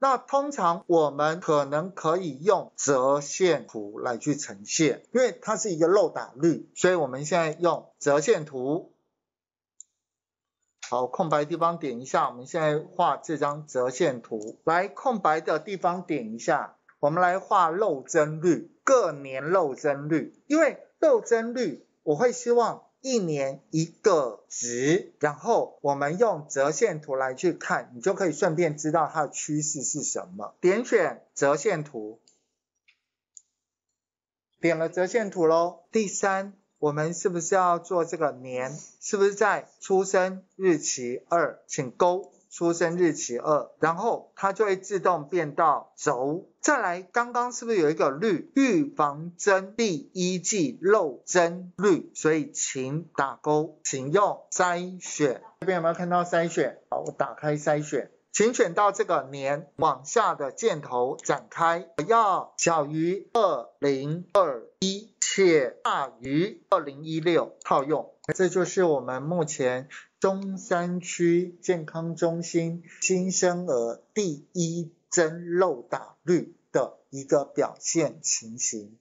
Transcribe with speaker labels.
Speaker 1: 那通常我们可能可以用折线图来去呈现，因为它是一个漏打率，所以我们现在用折线图。好，空白地方点一下，我们现在画这张折线图。来，空白的地方点一下，我们来画漏增率各年漏增率，因为漏增率我会希望。一年一个值，然后我们用折线图来去看，你就可以顺便知道它的趋势是什么。点选折线图，点了折线图喽。第三，我们是不是要做这个年？是不是在出生日期？二，请勾。出生日期二，然后它就会自动变到轴。再来，刚刚是不是有一个绿预防针第一剂漏针绿？所以请打勾，请用筛选，这边有没有看到筛选？好，我打开筛选，请选到这个年往下的箭头展开，我要小于二零二一。且大于二零一六套用，这就是我们目前中山区健康中心新生儿第一针漏打率的一个表现情形。